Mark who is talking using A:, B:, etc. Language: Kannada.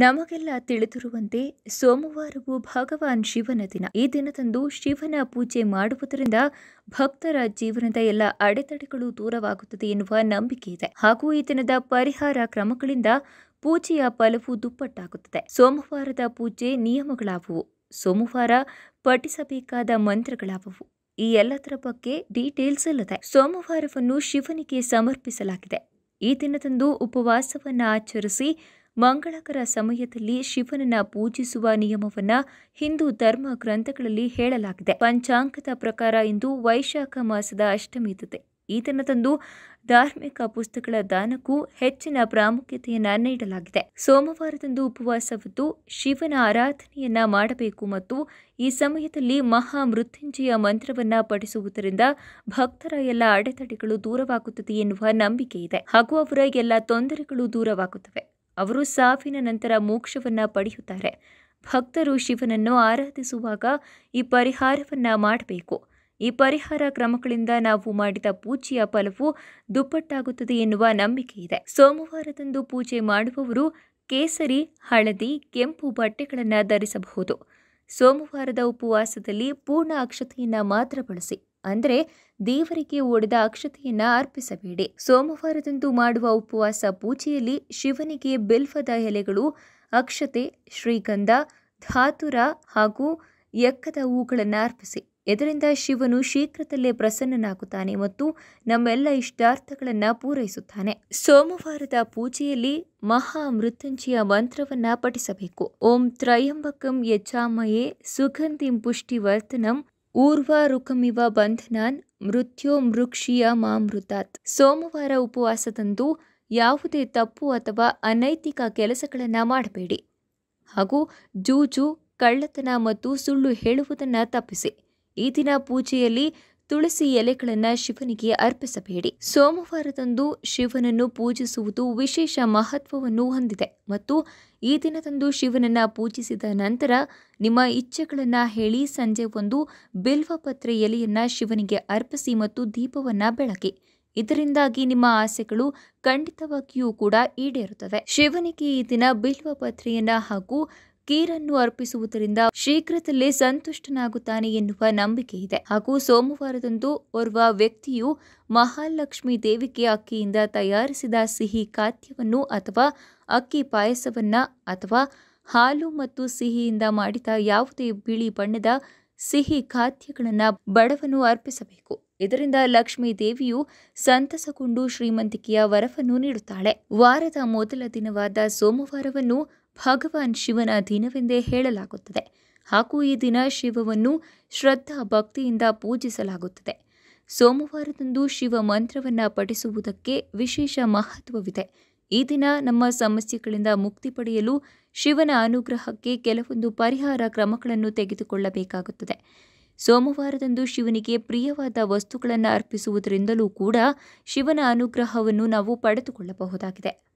A: ನಮಗೆಲ್ಲ ತಿಳಿದಿರುವಂತೆ ಸೋಮವಾರವು ಭಗವಾನ್ ಶಿವನ ದಿನ ಈ ದಿನದಂದು ಶಿವನ ಪೂಜೆ ಮಾಡುವುದರಿಂದ ಭಕ್ತರ ಜೀವನದ ಎಲ್ಲ ಅಡೆತಡೆಗಳು ದೂರವಾಗುತ್ತದೆ ಎನ್ನುವ ನಂಬಿಕೆ ಇದೆ ಹಾಗೂ ಈ ದಿನದ ಪರಿಹಾರ ಕ್ರಮಗಳಿಂದ ಪೂಜೆಯ ಫಲವು ದುಪ್ಪಟ್ಟಾಗುತ್ತದೆ ಸೋಮವಾರದ ಪೂಜೆ ನಿಯಮಗಳಾವುವು ಸೋಮವಾರ ಪಠಿಸಬೇಕಾದ ಮಂತ್ರಗಳಾವುವು ಈ ಎಲ್ಲದರ ಬಗ್ಗೆ ಡೀಟೇಲ್ಸ್ ಇಲ್ಲದೆ ಸೋಮವಾರವನ್ನು ಶಿವನಿಗೆ ಸಮರ್ಪಿಸಲಾಗಿದೆ ಈ ದಿನದಂದು ಉಪವಾಸವನ್ನು ಆಚರಿಸಿ ಮಂಗಳಕರ ಸಮಯದಲ್ಲಿ ಶಿವನನ್ನ ಪೂಜಿಸುವ ನಿಯಮವನ್ನ ಹಿಂದೂ ಧರ್ಮ ಗ್ರಂಥಗಳಲ್ಲಿ ಹೇಳಲಾಗಿದೆ ಪಂಚಾಂಗದ ಪ್ರಕಾರ ಇಂದು ವೈಶಾಖ ಮಾಸದ ಅಷ್ಟಮಿ ತಿಥಿ ಈತನ ತಂದು ಧಾರ್ಮಿಕ ಪುಸ್ತಕಗಳ ದಾನಕ್ಕೂ ಹೆಚ್ಚಿನ ಪ್ರಾಮುಖ್ಯತೆಯನ್ನ ನೀಡಲಾಗಿದೆ ಸೋಮವಾರದಂದು ಉಪವಾಸವಿದ್ದು ಶಿವನ ಆರಾಧನೆಯನ್ನ ಮಾಡಬೇಕು ಮತ್ತು ಈ ಸಮಯದಲ್ಲಿ ಮಹಾ ಮೃತ್ಯುಂಜಯ ಮಂತ್ರವನ್ನ ಪಠಿಸುವುದರಿಂದ ಭಕ್ತರ ಎಲ್ಲ ಅಡೆತಡೆಗಳು ದೂರವಾಗುತ್ತದೆ ಎನ್ನುವ ನಂಬಿಕೆ ಇದೆ ಹಾಗೂ ಅವರ ಎಲ್ಲ ತೊಂದರೆಗಳು ದೂರವಾಗುತ್ತವೆ ಅವರು ಸಾವಿನ ನಂತರ ಮೋಕ್ಷವನ್ನು ಪಡೆಯುತ್ತಾರೆ ಭಕ್ತರು ಶಿವನನ್ನು ಆರಾಧಿಸುವಾಗ ಈ ಪರಿಹಾರವನ್ನು ಮಾಡಬೇಕು ಈ ಪರಿಹಾರ ಕ್ರಮಗಳಿಂದ ನಾವು ಮಾಡಿದ ಪೂಜೆಯ ಫಲವು ದುಪ್ಪಟ್ಟಾಗುತ್ತದೆ ಎನ್ನುವ ನಂಬಿಕೆ ಇದೆ ಸೋಮವಾರದಂದು ಪೂಜೆ ಮಾಡುವವರು ಕೇಸರಿ ಹಳದಿ ಕೆಂಪು ಬಟ್ಟೆಗಳನ್ನು ಧರಿಸಬಹುದು ಸೋಮವಾರದ ಉಪವಾಸದಲ್ಲಿ ಪೂರ್ಣ ಅಕ್ಷತೆಯನ್ನು ಮಾತ್ರ ಬಳಸಿ ಅಂದರೆ ದೇವರಿಗೆ ಒಡೆದ ಅಕ್ಷತೆಯನ್ನು ಅರ್ಪಿಸಬೇಡಿ ಸೋಮವಾರದಂದು ಮಾಡುವ ಉಪವಾಸ ಪೂಜೆಯಲ್ಲಿ ಶಿವನಿಗೆ ಬೆಲ್ಫದ ಎಲೆಗಳು ಅಕ್ಷತೆ ಶ್ರೀಗಂಧ ಧಾತುರ ಹಾಗೂ ಎಕ್ಕದ ಹೂಗಳನ್ನು ಅರ್ಪಿಸಿ ಇದರಿಂದ ಶಿವನು ಶೀಘ್ರದಲ್ಲೇ ಪ್ರಸನ್ನನಾಗುತ್ತಾನೆ ಮತ್ತು ನಮ್ಮೆಲ್ಲ ಇಷ್ಟಾರ್ಥಗಳನ್ನು ಪೂರೈಸುತ್ತಾನೆ ಸೋಮವಾರದ ಪೂಜೆಯಲ್ಲಿ ಮಹಾ ಮೃತ್ಯುಂಜಯ ಮಂತ್ರವನ್ನು ಪಠಿಸಬೇಕು ಓಂ ತ್ರಯಂಬಕಂ ಯಜಾಮಯೇ ಸುಗಂಧಿಂ ಪುಷ್ಟಿವರ್ತನಂ ಊರ್ವಾರುಕಮಿವ ಬಂಧನಾನ್ ಮೃಕ್ಷಿಯ ಮಾಮೃತಾತ್ ಸೋಮವಾರ ಉಪವಾಸದಂದು ಯಾವುದೇ ತಪ್ಪು ಅಥವಾ ಅನೈತಿಕ ಕೆಲಸಗಳನ್ನು ಮಾಡಬೇಡಿ ಹಾಗೂ ಜೂಜು ಕಳ್ಳತನ ಮತ್ತು ಸುಳ್ಳು ಹೇಳುವುದನ್ನು ತಪ್ಪಿಸಿ ಈ ದಿನ ಪೂಜೆಯಲ್ಲಿ ತುಳಸಿ ಎಲೆಗಳನ್ನು ಶಿವನಿಗೆ ಅರ್ಪಿಸಬೇಡಿ ಸೋಮವಾರದಂದು ಶಿವನನ್ನು ಪೂಜಿಸುವುದು ವಿಶೇಷ ಮಹತ್ವವನ್ನು ಹೊಂದಿದೆ ಮತ್ತು ಈ ದಿನದಂದು ಶಿವನನ್ನ ಪೂಜಿಸಿದ ನಂತರ ನಿಮ್ಮ ಇಚ್ಛೆಗಳನ್ನು ಹೇಳಿ ಸಂಜೆ ಒಂದು ಬಿಲ್ವಪತ್ರೆ ಎಲೆಯನ್ನು ಶಿವನಿಗೆ ಅರ್ಪಿಸಿ ಮತ್ತು ದೀಪವನ್ನು ಬೆಳಕಿ ಇದರಿಂದಾಗಿ ನಿಮ್ಮ ಆಸೆಗಳು ಖಂಡಿತವಾಗಿಯೂ ಕೂಡ ಈಡೇರುತ್ತವೆ ಶಿವನಿಗೆ ಈ ದಿನ ಬಿಲ್ವ ಪತ್ರೆಯನ್ನ ಹಾಗೂ ಕೀರನ್ನು ಅರ್ಪಿಸುವುದರಿಂದ ಶೀಘ್ರದಲ್ಲೇ ಸಂತುಷ್ಟನಾಗುತ್ತಾನೆ ಎನ್ನುವ ನಂಬಿಕೆ ಇದೆ ಹಾಗೂ ಸೋಮವಾರದಂದು ಓರ್ವ ವ್ಯಕ್ತಿಯು ಮಹಾಲಕ್ಷ್ಮಿ ದೇವಿಗೆ ಅಕ್ಕಿಯಿಂದ ತಯಾರಿಸಿದ ಸಿಹಿ ಖಾದ್ಯವನ್ನು ಅಥವಾ ಅಕ್ಕಿ ಪಾಯಸವನ್ನ ಅಥವಾ ಹಾಲು ಮತ್ತು ಸಿಹಿಯಿಂದ ಮಾಡಿದ ಯಾವುದೇ ಬಿಳಿ ಬಣ್ಣದ ಸಿಹಿ ಖಾದ್ಯಗಳನ್ನು ಬಡವನು ಅರ್ಪಿಸಬೇಕು ಇದರಿಂದ ಲಕ್ಷ್ಮೀ ದೇವಿಯು ಸಂತಸಗೊಂಡು ಶ್ರೀಮಂತಿಕೆಯ ವರವನ್ನು ನೀಡುತ್ತಾಳೆ ವಾರದ ಮೊದಲ ದಿನವಾದ ಸೋಮವಾರವನ್ನು ಭಗವಾನ್ ಶಿವನ ದಿನವೆಂದೇ ಹೇಳಲಾಗುತ್ತದೆ ಹಾಗೂ ಈ ದಿನ ಶಿವವನ್ನು ಶ್ರದ್ಧಾ ಭಕ್ತಿಯಿಂದ ಪೂಜಿಸಲಾಗುತ್ತದೆ ಸೋಮವಾರದಂದು ಶಿವ ಮಂತ್ರವನ್ನು ಪಠಿಸುವುದಕ್ಕೆ ವಿಶೇಷ ಮಹತ್ವವಿದೆ ಈ ದಿನ ನಮ್ಮ ಸಮಸ್ಯೆಗಳಿಂದ ಮುಕ್ತಿ ಪಡೆಯಲು ಶಿವನ ಅನುಗ್ರಹಕ್ಕೆ ಕೆಲವೊಂದು ಪರಿಹಾರ ಕ್ರಮಗಳನ್ನು ತೆಗೆದುಕೊಳ್ಳಬೇಕಾಗುತ್ತದೆ ಸೋಮವಾರದಂದು ಶಿವನಿಗೆ ಪ್ರಿಯವಾದ ವಸ್ತುಗಳನ್ನು ಅರ್ಪಿಸುವುದರಿಂದಲೂ ಕೂಡ ಶಿವನ ಅನುಗ್ರಹವನ್ನು ನಾವು ಪಡೆದುಕೊಳ್ಳಬಹುದಾಗಿದೆ